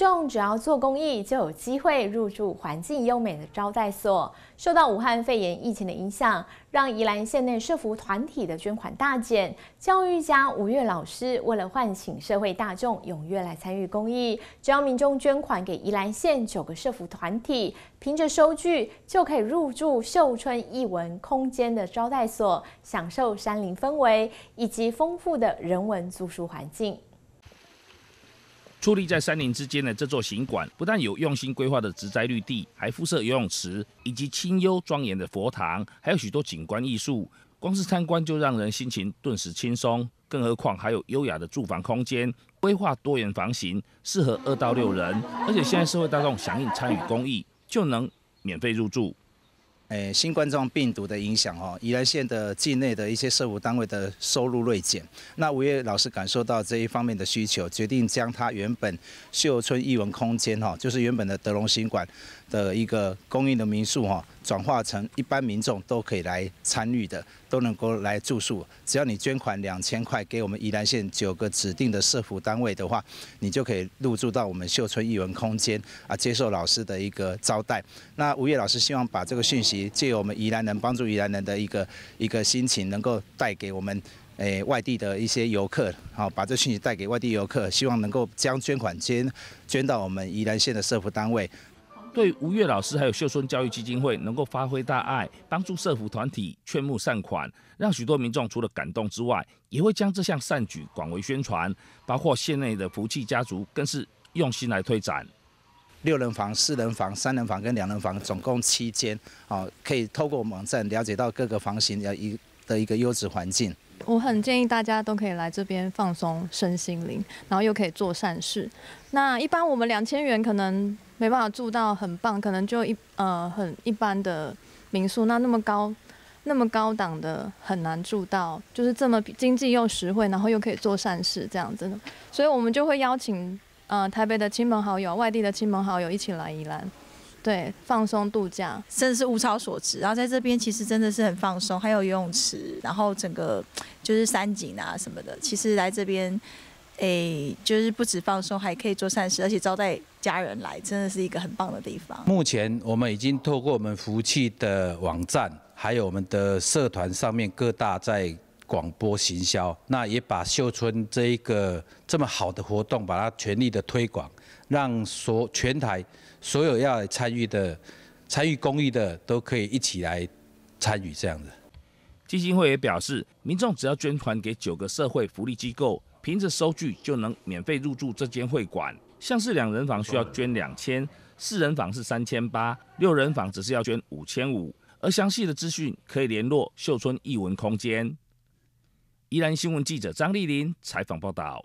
众只要做公益就有机会入住环境优美的招待所。受到武汉肺炎疫情的影响，让宜兰县内社服团体的捐款大减。教育家吴月老师为了唤醒社会大众踊跃来参与公益，只要民众捐款给宜兰县九个社服团体，凭着收据就可以入住秀春艺文空间的招待所，享受山林氛围以及丰富的人文住宿环境。矗立在山林之间的这座行馆，不但有用心规划的植栽绿地，还附设游泳池以及清幽庄严的佛堂，还有许多景观艺术。光是参观就让人心情顿时轻松，更何况还有优雅的住房空间，规划多元房型，适合二到六人。而且现在社会大众响应参与公益，就能免费入住。诶，新冠状病毒的影响哦，宜兰县的境内的一些社福单位的收入锐减。那五月老师感受到这一方面的需求，决定将它原本秀村艺文空间哈，就是原本的德隆新馆的一个公益的民宿哈。转化成一般民众都可以来参与的，都能够来住宿。只要你捐款两千块给我们宜兰县九个指定的社服单位的话，你就可以入住到我们秀村艺文空间啊，接受老师的一个招待。那吴越老师希望把这个讯息借由我们宜兰人帮助宜兰人的一个一个心情，能够带给我们诶外地的一些游客好，把这讯息带给外地游客，希望能够将捐款捐捐到我们宜兰县的社福单位。对吴越老师还有秀春教育基金会能够发挥大爱，帮助社福团体劝募善款，让许多民众除了感动之外，也会将这项善举广为宣传。包括县内的福气家族更是用心来推展。六人房、四人房、三人房跟两人房，总共七间，啊，可以透过网站了解到各个房型的一的一个优质环境。我很建议大家都可以来这边放松身心灵，然后又可以做善事。那一般我们两千元可能。没办法住到很棒，可能就一呃很一般的民宿。那那么高那么高档的很难住到，就是这么经济又实惠，然后又可以做善事这样子的。所以我们就会邀请呃台北的亲朋好友，外地的亲朋好友一起来宜兰，对，放松度假，真的是物超所值。然后在这边其实真的是很放松，还有游泳池，然后整个就是山景啊什么的。其实来这边，诶，就是不止放松，还可以做善事，而且招待。家人来真的是一个很棒的地方。目前我们已经透过我们服务器的网站，还有我们的社团上面各大在广播行销，那也把秀春这一个这么好的活动，把它全力的推广，让所全台所有要来参与的参与公益的都可以一起来参与这样子。基金会也表示，民众只要捐款给九个社会福利机构，凭着收据就能免费入住这间会馆。像是两人房需要捐两千，四人房是三千八，六人房只是要捐五千五。而详细的资讯可以联络秀春艺文空间。依然新闻记者张丽玲采访报道。